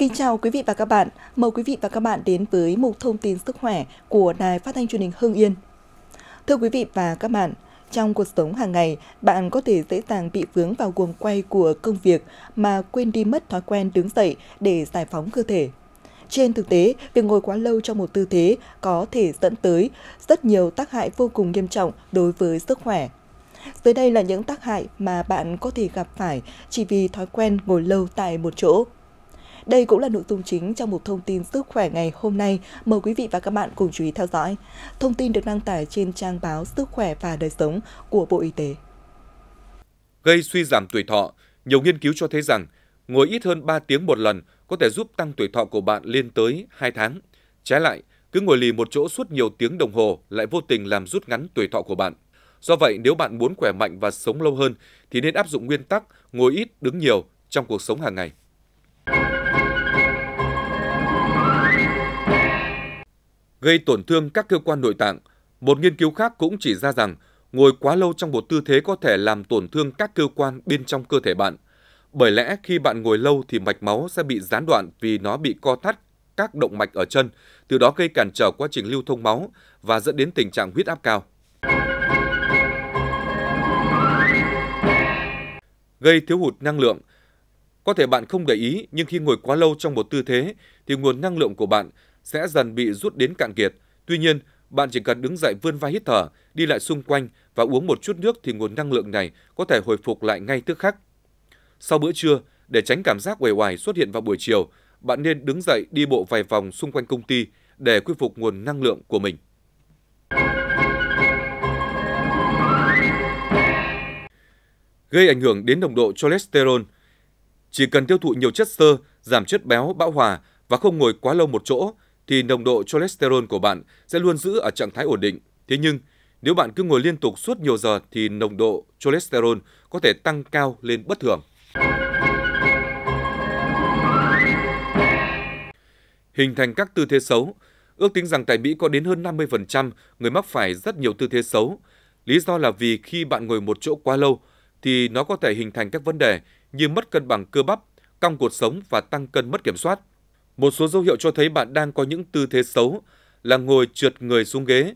Kính chào quý vị và các bạn. Mời quý vị và các bạn đến với mục thông tin sức khỏe của Đài Phát thanh Truyền hình Hưng Yên. Thưa quý vị và các bạn, trong cuộc sống hàng ngày, bạn có thể dễ dàng bị vướng vào guồng quay của công việc mà quên đi mất thói quen đứng dậy để giải phóng cơ thể. Trên thực tế, việc ngồi quá lâu trong một tư thế có thể dẫn tới rất nhiều tác hại vô cùng nghiêm trọng đối với sức khỏe. Dưới đây là những tác hại mà bạn có thể gặp phải chỉ vì thói quen ngồi lâu tại một chỗ. Đây cũng là nội dung chính trong một thông tin sức khỏe ngày hôm nay. Mời quý vị và các bạn cùng chú ý theo dõi. Thông tin được đăng tải trên trang báo Sức khỏe và đời sống của Bộ Y tế. Gây suy giảm tuổi thọ, nhiều nghiên cứu cho thấy rằng ngồi ít hơn 3 tiếng một lần có thể giúp tăng tuổi thọ của bạn lên tới 2 tháng. Trái lại, cứ ngồi lì một chỗ suốt nhiều tiếng đồng hồ lại vô tình làm rút ngắn tuổi thọ của bạn. Do vậy, nếu bạn muốn khỏe mạnh và sống lâu hơn thì nên áp dụng nguyên tắc ngồi ít, đứng nhiều trong cuộc sống hàng ngày. gây tổn thương các cơ quan nội tạng. Một nghiên cứu khác cũng chỉ ra rằng ngồi quá lâu trong một tư thế có thể làm tổn thương các cơ quan bên trong cơ thể bạn. Bởi lẽ khi bạn ngồi lâu thì mạch máu sẽ bị gián đoạn vì nó bị co thắt các động mạch ở chân, từ đó gây cản trở quá trình lưu thông máu và dẫn đến tình trạng huyết áp cao. Gây thiếu hụt năng lượng có thể bạn không để ý, nhưng khi ngồi quá lâu trong một tư thế thì nguồn năng lượng của bạn sẽ dần bị rút đến cạn kiệt. Tuy nhiên, bạn chỉ cần đứng dậy vươn vai hít thở, đi lại xung quanh và uống một chút nước thì nguồn năng lượng này có thể hồi phục lại ngay tức khắc. Sau bữa trưa, để tránh cảm giác uể oải xuất hiện vào buổi chiều, bạn nên đứng dậy đi bộ vài vòng xung quanh công ty để khôi phục nguồn năng lượng của mình. Gây ảnh hưởng đến nồng độ cholesterol. Chỉ cần tiêu thụ nhiều chất xơ, giảm chất béo bão hòa và không ngồi quá lâu một chỗ thì nồng độ cholesterol của bạn sẽ luôn giữ ở trạng thái ổn định. Thế nhưng, nếu bạn cứ ngồi liên tục suốt nhiều giờ thì nồng độ cholesterol có thể tăng cao lên bất thường. Hình thành các tư thế xấu Ước tính rằng tại Mỹ có đến hơn 50% người mắc phải rất nhiều tư thế xấu. Lý do là vì khi bạn ngồi một chỗ quá lâu thì nó có thể hình thành các vấn đề như mất cân bằng cơ bắp, cong cột sống và tăng cân mất kiểm soát. Một số dấu hiệu cho thấy bạn đang có những tư thế xấu là ngồi trượt người xuống ghế,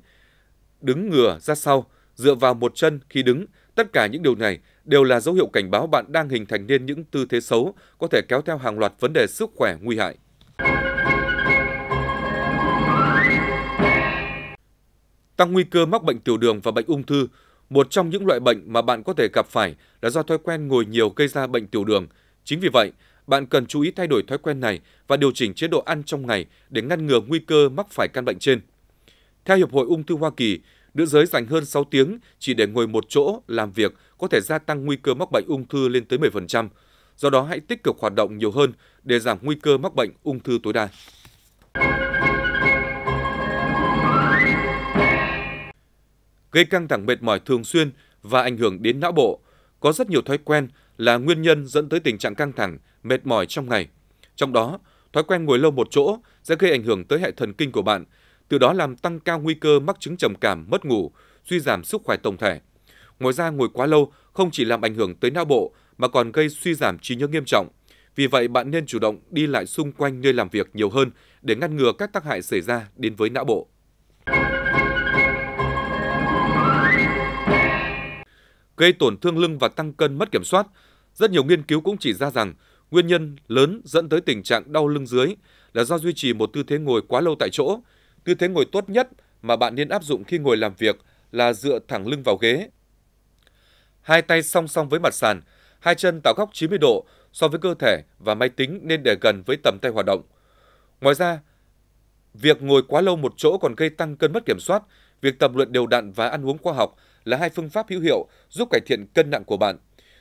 đứng ngửa ra sau, dựa vào một chân khi đứng. Tất cả những điều này đều là dấu hiệu cảnh báo bạn đang hình thành nên những tư thế xấu có thể kéo theo hàng loạt vấn đề sức khỏe nguy hại. Tăng nguy cơ mắc bệnh tiểu đường và bệnh ung thư, một trong những loại bệnh mà bạn có thể gặp phải là do thói quen ngồi nhiều gây ra bệnh tiểu đường. Chính vì vậy, bạn cần chú ý thay đổi thói quen này và điều chỉnh chế độ ăn trong ngày để ngăn ngừa nguy cơ mắc phải căn bệnh trên. Theo Hiệp hội Ung thư Hoa Kỳ, nữ giới dành hơn 6 tiếng chỉ để ngồi một chỗ làm việc có thể gia tăng nguy cơ mắc bệnh ung thư lên tới 10%. Do đó hãy tích cực hoạt động nhiều hơn để giảm nguy cơ mắc bệnh ung thư tối đa. Gây căng thẳng mệt mỏi thường xuyên và ảnh hưởng đến não bộ có rất nhiều thói quen là nguyên nhân dẫn tới tình trạng căng thẳng, mệt mỏi trong ngày. Trong đó, thói quen ngồi lâu một chỗ sẽ gây ảnh hưởng tới hệ thần kinh của bạn, từ đó làm tăng cao nguy cơ mắc chứng trầm cảm, mất ngủ, suy giảm sức khỏe tổng thể. Ngoài ra, ngồi quá lâu không chỉ làm ảnh hưởng tới não bộ mà còn gây suy giảm trí nhớ nghiêm trọng. Vì vậy, bạn nên chủ động đi lại xung quanh nơi làm việc nhiều hơn để ngăn ngừa các tác hại xảy ra đến với não bộ. gây tổn thương lưng và tăng cân mất kiểm soát. Rất nhiều nghiên cứu cũng chỉ ra rằng nguyên nhân lớn dẫn tới tình trạng đau lưng dưới là do duy trì một tư thế ngồi quá lâu tại chỗ. Tư thế ngồi tốt nhất mà bạn nên áp dụng khi ngồi làm việc là dựa thẳng lưng vào ghế. Hai tay song song với mặt sàn, hai chân tạo góc 90 độ so với cơ thể và máy tính nên để gần với tầm tay hoạt động. Ngoài ra, việc ngồi quá lâu một chỗ còn gây tăng cân mất kiểm soát, việc tập luyện đều đặn và ăn uống khoa học là hai phương pháp hữu hiệu giúp cải thiện cân nặng của bạn.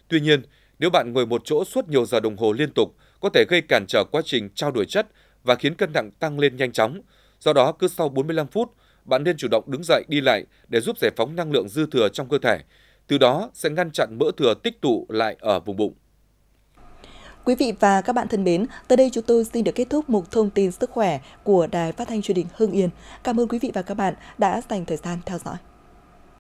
Tuy nhiên, nếu bạn ngồi một chỗ suốt nhiều giờ đồng hồ liên tục, có thể gây cản trở quá trình trao đổi chất và khiến cân nặng tăng lên nhanh chóng. Do đó, cứ sau 45 phút, bạn nên chủ động đứng dậy đi lại để giúp giải phóng năng lượng dư thừa trong cơ thể. Từ đó sẽ ngăn chặn mỡ thừa tích tụ lại ở vùng bụng. Quý vị và các bạn thân mến, tới đây chúng tôi xin được kết thúc mục thông tin sức khỏe của Đài Phát thanh Truyền hình Hưng Yên. Cảm ơn quý vị và các bạn đã dành thời gian theo dõi.